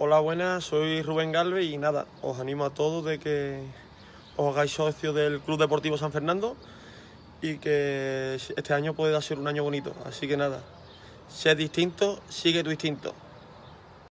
Hola, buenas, soy Rubén Galvez y nada, os animo a todos de que os hagáis socios del Club Deportivo San Fernando y que este año pueda ser un año bonito. Así que nada, sé distinto, sigue tu distinto.